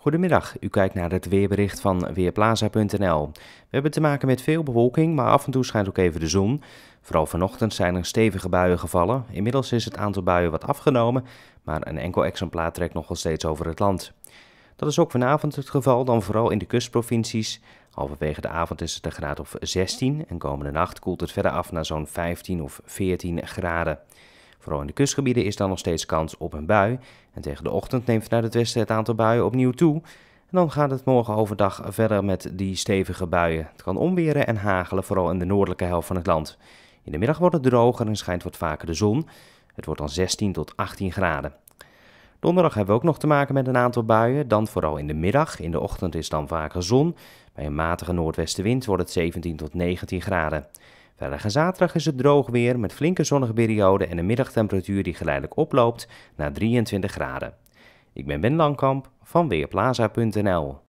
Goedemiddag, u kijkt naar het weerbericht van Weerplaza.nl. We hebben te maken met veel bewolking, maar af en toe schijnt ook even de zon. Vooral vanochtend zijn er stevige buien gevallen. Inmiddels is het aantal buien wat afgenomen, maar een enkel exemplaar trekt nog wel steeds over het land. Dat is ook vanavond het geval, dan vooral in de kustprovincies. Halverwege de avond is het een graad of 16 en komende nacht koelt het verder af naar zo'n 15 of 14 graden. Vooral in de kustgebieden is dan nog steeds kans op een bui. En tegen de ochtend neemt vanuit het westen het aantal buien opnieuw toe. En dan gaat het morgen overdag verder met die stevige buien. Het kan onweren en hagelen, vooral in de noordelijke helft van het land. In de middag wordt het droger en schijnt wat vaker de zon. Het wordt dan 16 tot 18 graden. Donderdag hebben we ook nog te maken met een aantal buien, dan vooral in de middag. In de ochtend is dan vaker zon. Bij een matige noordwestenwind wordt het 17 tot 19 graden. Vrijdag zaterdag is het droog weer met flinke zonnige perioden en een middagtemperatuur die geleidelijk oploopt naar 23 graden. Ik ben Ben Langkamp van Weerplaza.nl.